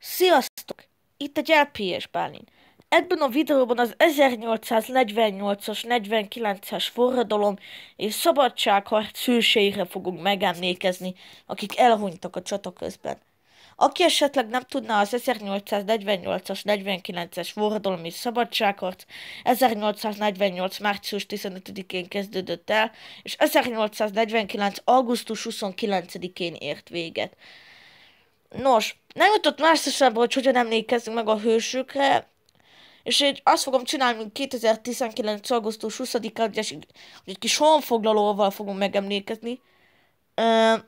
Sziasztok! Itt egy LPS Bálin. Ebben a videóban az 1848-as, 49-es forradalom és szabadságharc hőseire fogunk megemlékezni, akik elhunytak a csata közben. Aki esetleg nem tudná, az 1848-as 49-es forradalmi szabadságot, 1848. március 15-én kezdődött el, és 1849. augusztus 29-én ért véget. Nos, nem jutott más szesebb, hogy hogyan emlékezzünk meg a hősükre, és én azt fogom csinálni, mint 2019. augusztus 20-án, hogy egy kis honfoglalóval fogom megemlékezni. Ö-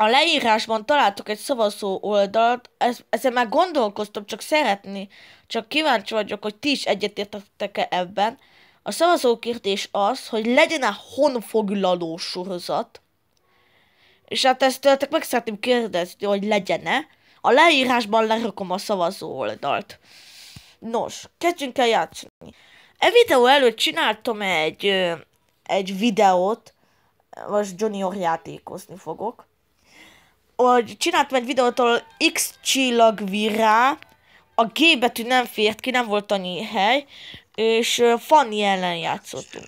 a leírásban találtok egy szavazó oldalt, ezzel már gondolkoztam, csak szeretni, csak kíváncsi vagyok, hogy ti is egyetértettek e ebben. A szavazó kérdés az, hogy legyen-e honfoglaló sorozat, és hát ezt tőletek meg szeretném kérdezni, hogy legyen-e. A leírásban lerakom a szavazó oldalt. Nos, kezdjünk el játszani. E videó előtt csináltam egy, egy videót, most Junior játékozni fogok hogy csináltam egy videótól X csillag virrá, a G betű nem fért ki, nem volt annyi hely, és Fanny ellen játszottunk.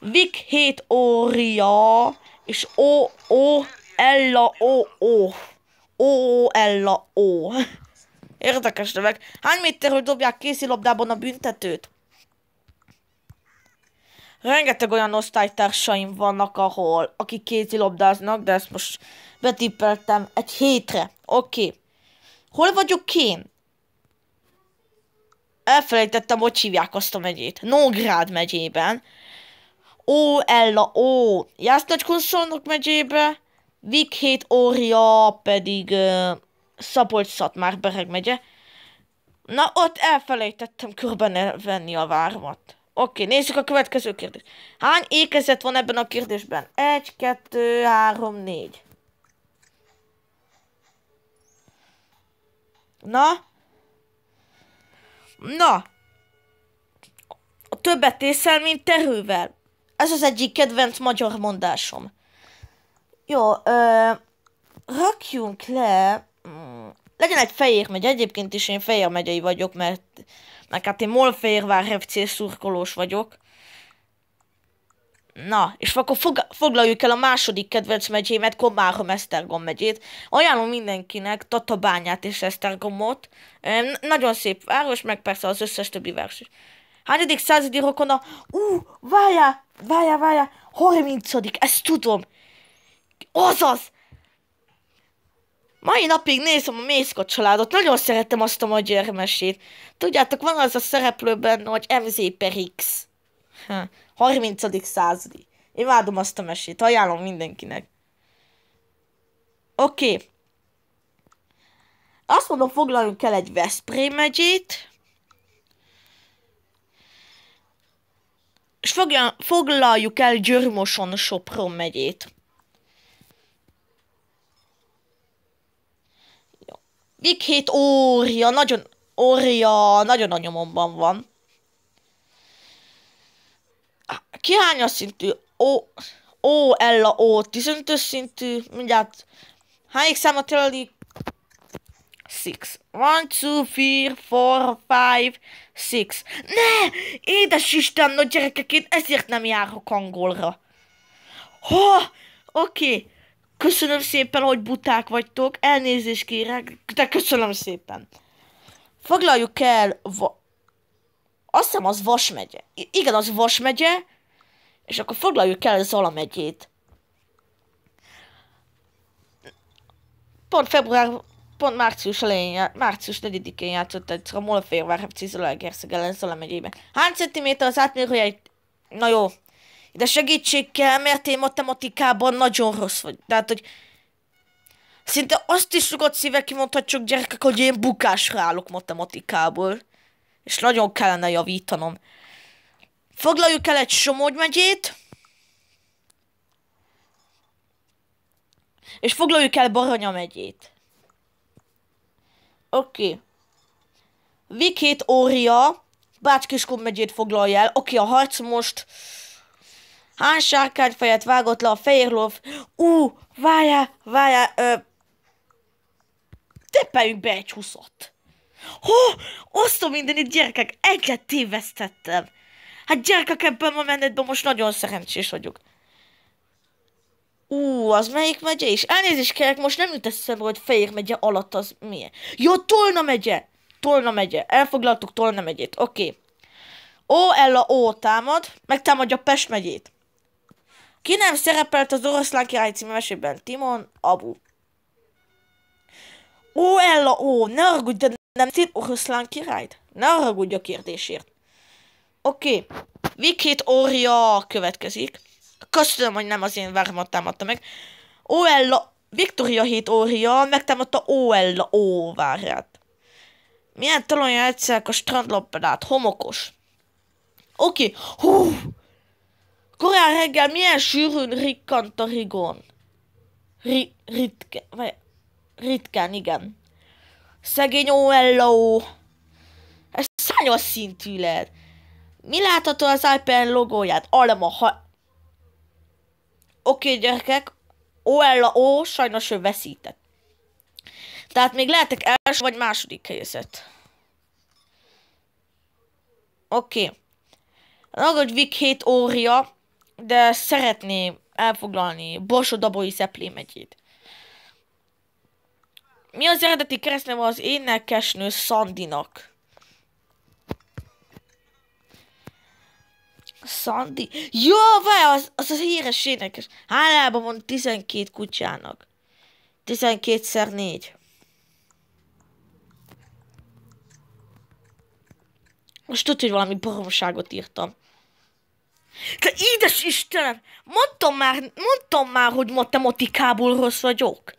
Vic 7 ória, és O, O, Ella, O, O. O, Ella, O. Érdekes nevek. Hány méterről dobják kézilabdában a büntetőt? rengeteg olyan osztálytársaim vannak, ahol, akik kézilabdáznak, de ezt most betippeltem egy hétre. Oké. Okay. Hol vagyok én? Elfelejtettem, hogy hívják azt a megyét. Nógrád megyében. Ó, Ella, ó. Jászlagy Kunszolnok megyébe. Vik hét órja pedig uh, szabolcs már bereg megye. Na, ott elfelejtettem körben venni a vármat. Oké, nézzük a következő kérdést. Hány ékezet van ebben a kérdésben? Egy, kettő, három, négy. Na? Na! A többet észel, mint terővel. Ez az egyik kedvenc magyar mondásom. Jó, ö, rakjunk le... Mm, legyen egy fehér megy, egyébként is én fehér megyei vagyok, mert mert hát én Molfehérvár FC szurkolós vagyok. Na, és akkor fog, foglaljuk el a második kedvenc megyémet, Komárom Esztergom megyét. Ajánlom mindenkinek Tatabányát és Esztergomot. nagyon szép város, meg persze az összes többi város is. Hányadik századi rokona? Ú, várjál, várjál, várjál, 30 ezt tudom. Azaz, Mai napig nézem a Mészka családot, nagyon szeretem azt a magyar mesét. Tudjátok, van az a szereplőben, hogy MZ per X. Ha, 30. századi. Imádom azt a mesét, ajánlom mindenkinek. Oké. Okay. Azt mondom, foglaljunk el egy Veszprém megyét. És foglaljuk el Györmoson Sopron megyét. Big Hit órja, nagyon, órja, nagyon a nyomomban van. a szintű? Ó, ó, Ella, ó, 15 szintű, mindjárt. Hányik számot jelölik? 6. 1, 2, three, 4, 5, 6. Ne! Édes Isten, nagy gyerekek, én ezért nem járok angolra. Ha! Oké. Okay. Köszönöm szépen, hogy buták vagytok, elnézést kérek, de köszönöm szépen. Foglaljuk el, va- azt hiszem az Vas megye. I- igen, az Vas megye, és akkor foglaljuk el Zala megyét. Pont február, pont március elején, március 4-én játszott egy a Molférvár FC ellen Zala megyében. Hány centiméter az átmérője? Na jó, de segítség kell, mert én matematikában nagyon rossz vagy. Tehát, hogy szinte azt is rugott szíve kimondhatjuk gyerekek, hogy én bukásra állok matematikából. És nagyon kellene javítanom. Foglaljuk el egy Somogy megyét. És foglaljuk el Baranya megyét. Oké. Okay. Vikét Ória, Bács-Kiskun megyét foglalja el. Oké, okay, a harc most Hány sárkányfejet vágott le a fehér lóf? Ú, vája, vája, ö... Teppeljünk be egy huszot. Hó, osztom mindenit, gyerekek, egyet tévesztettem. Hát gyerekek, ebben a menetben most nagyon szerencsés vagyok. Ú, az melyik megye is? Elnézést kérek, most nem jut eszembe, hogy Fehér megye alatt az milyen. Jó, Tolna megye! Tolna megye. Elfoglaltuk Tolna megyét. Oké. Okay. Ó, Ella, ó, támad. Megtámadja Pest megyét. Ki nem szerepelt az Oroszlán Király című mesében? Timon, Abu. Ó, Ella, ó, ne ragudj, de nem szín Oroszlán királyt? Ne ragudj a kérdésért. Oké, okay. Vikit Orja következik. Köszönöm, hogy nem az én vármat támadta meg. Ó, Ella, Victoria hét Orja megtámadta Ó, Ella, ó, várját. Milyen talonja egyszer a strandlapedát? Homokos. Oké, okay. hú! Koreán reggel milyen sűrűn rikkant a rigón? Ri, ritke, vagy ritkán, igen. Szegény OLO. Ez szányos szintű lehet. Mi látható az iPad logóját? Alma, ha... Oké, okay, gyerekek. Oella OLO sajnos ő veszített. Tehát még lehetek első vagy második helyzet. Oké. Okay. Ragadj Vic 7 ória de szeretném elfoglalni Borsodabói Szeplé megyét. Mi az eredeti keresztneve az énekesnő Szandinak? Szandi? Jó, vaj, az, az az híres énekes. Hálában van 12 kutyának. 12 4 Most tudod, hogy valami baromságot írtam. Te édes Istenem, mondtam már, mondtam már, hogy matematikából rossz vagyok.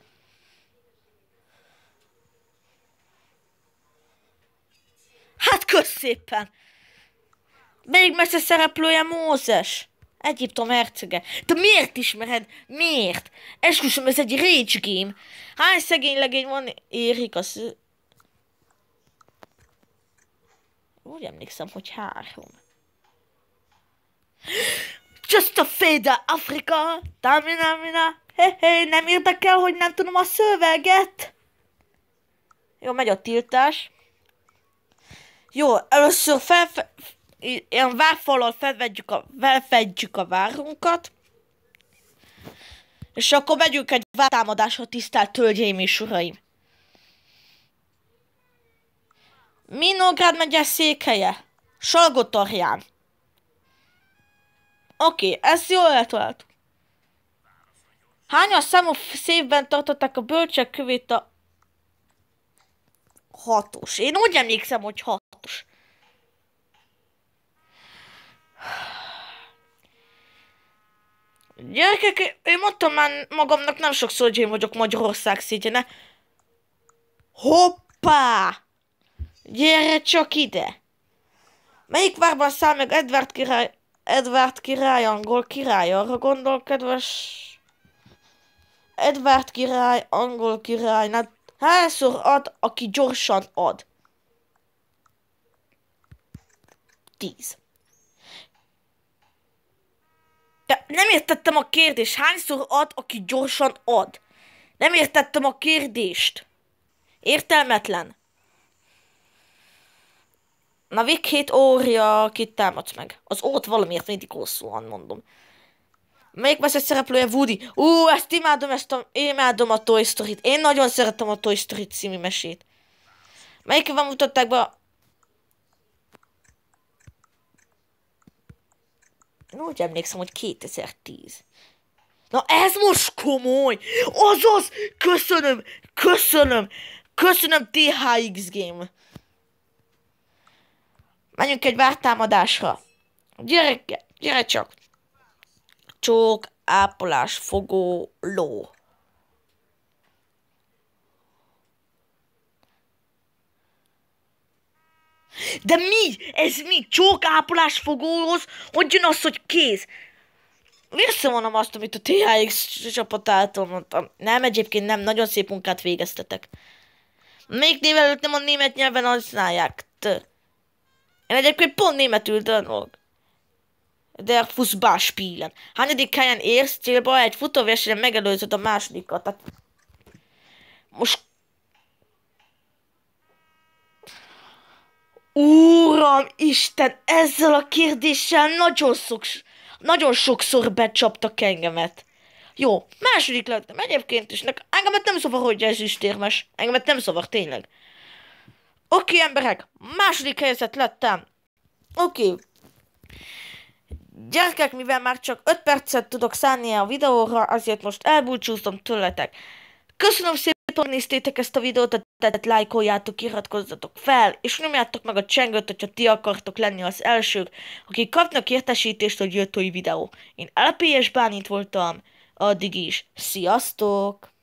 Hát kösz szépen. Még messze szereplője Mózes. Egyiptom hercege. Te miért ismered? Miért? Esküszöm, ez egy rage game. Hány szegény legény van? Érik az... Úgy emlékszem, hogy három. Just a Fader Afrika! Tamina, mina! Hé, hé, nem érdekel, hogy nem tudom a szöveget? Jó, megy a tiltás. Jó, először felfe... Ilyen várfalal felfedjük a, felfedjük a várunkat. És akkor megyünk egy vártámadásra, tisztelt tölgyeim és uraim. Minográd megye székhelye. Salgotarján. Oké, ezt jól eltaláltuk. Hányan számú szépben tartották a bölcsek kövét a... Hatos. Én úgy emlékszem, hogy hatos. Gyerekek, én mondtam már magamnak nem sokszor, hogy én vagyok Magyarország szégyene. Hoppá! Gyere csak ide! Melyik várban száll meg Edward király Edward király, angol király, arra gondol, kedves... Edward király, angol hát hányszor ad, aki gyorsan ad? Tíz. De nem értettem a kérdést. Hányszor ad, aki gyorsan ad? Nem értettem a kérdést. Értelmetlen. Na, Vic hét órja, kit támadsz meg. Az ott valamiért mindig rosszul mondom. Melyik egy szereplője Woody? Ú, ezt imádom, ezt a, imádom a Toy Story-t. Én nagyon szeretem a Toy Story című mesét. van mutatták be Én úgy emlékszem, hogy 2010. Na ez most komoly! Azaz! Köszönöm! Köszönöm! Köszönöm THX Game! Menjünk egy vártámadásra. Gyere, gyere csak. Csók, ápolás, fogó, ló. De mi? Ez mi? Csókápolás fogóhoz? Hogy jön az, hogy kéz? Visszavonom azt, amit a THX csapatától mondtam. Nem, egyébként nem, nagyon szép munkát végeztetek. Még névelőtt nem a német nyelven használják. Tök. Én egyébként pont németül tanulok. a fuszbá spílen. Hányadik helyen érsz célba, egy futóversenyen megelőzöd a másodikat. Tehát... Most... Úram, Isten, ezzel a kérdéssel nagyon, sok... nagyon sokszor becsaptak engemet. Jó, második lettem egyébként is. Engemet nem szavar, hogy ez is térmes. Engemet nem szavar, tényleg. Oké, okay, emberek, második helyzet lettem. Oké. Okay. Gyerekek, mivel már csak 5 percet tudok szánni a videóra, azért most elbúcsúzom tőletek. Köszönöm szépen, hogy néztétek ezt a videót, a tettet lájkoljátok, iratkozzatok fel, és nyomjátok meg a csengőt, hogyha ti akartok lenni az elsők, akik kapnak értesítést, hogy jött új videó. Én LPS Bánit voltam, addig is. Sziasztok!